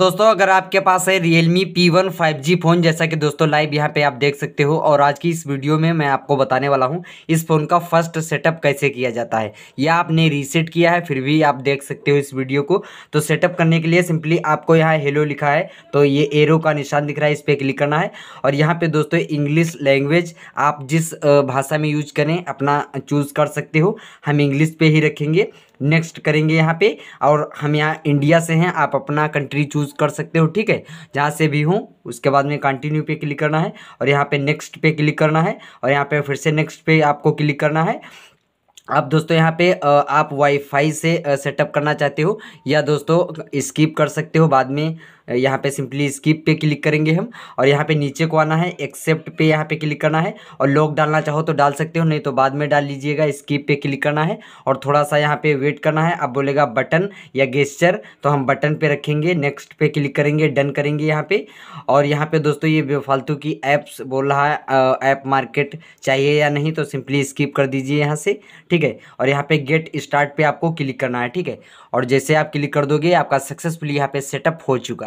दोस्तों अगर आपके पास है Realme P1 5G फ़ोन जैसा कि दोस्तों लाइव यहाँ पे आप देख सकते हो और आज की इस वीडियो में मैं आपको बताने वाला हूँ इस फ़ोन का फर्स्ट सेटअप कैसे किया जाता है या आपने रीसेट किया है फिर भी आप देख सकते हो इस वीडियो को तो सेटअप करने के लिए सिंपली आपको यहाँ हेलो लिखा है तो ये एरो का निशान दिख रहा है इस पर क्लिक करना है और यहाँ पर दोस्तों इंग्लिश लैंग्वेज आप जिस भाषा में यूज करें अपना चूज़ कर सकते हो हम इंग्लिश पर ही रखेंगे नेक्स्ट करेंगे यहाँ पे और हम यहाँ इंडिया से हैं आप अपना कंट्री चूज़ कर सकते हो ठीक है जहाँ से भी हूँ उसके बाद में कंटिन्यू पे क्लिक करना है और यहाँ पे नेक्स्ट पे क्लिक करना है और यहाँ पे फिर से नेक्स्ट पे आपको क्लिक करना है आप दोस्तों यहाँ पे आप वाईफाई से सेटअप करना चाहते हो या दोस्तों स्कीप कर सकते हो बाद में यहाँ पे सिंपली स्किप पे क्लिक करेंगे हम और यहाँ पे नीचे को आना है एक्सेप्ट पे यहाँ पे क्लिक करना है और लॉक डालना चाहो तो डाल सकते हो नहीं तो बाद में डाल लीजिएगा स्किप पे क्लिक करना है और थोड़ा सा यहाँ पे वेट करना है अब बोलेगा बटन या गेस्चर तो हम बटन पे रखेंगे नेक्स्ट पे क्लिक करेंगे डन करेंगे यहाँ पे और यहाँ पे दोस्तों ये बेफालतू की ऐप्स बोल रहा है ऐप मार्केट चाहिए या नहीं तो सिंपली स्किप कर दीजिए यहाँ से ठीक है और यहाँ पे गेट स्टार्ट पे आपको क्लिक करना है ठीक है और जैसे आप क्लिक कर दोगे आपका सक्सेसफुली यहाँ पे सेटअप हो चुका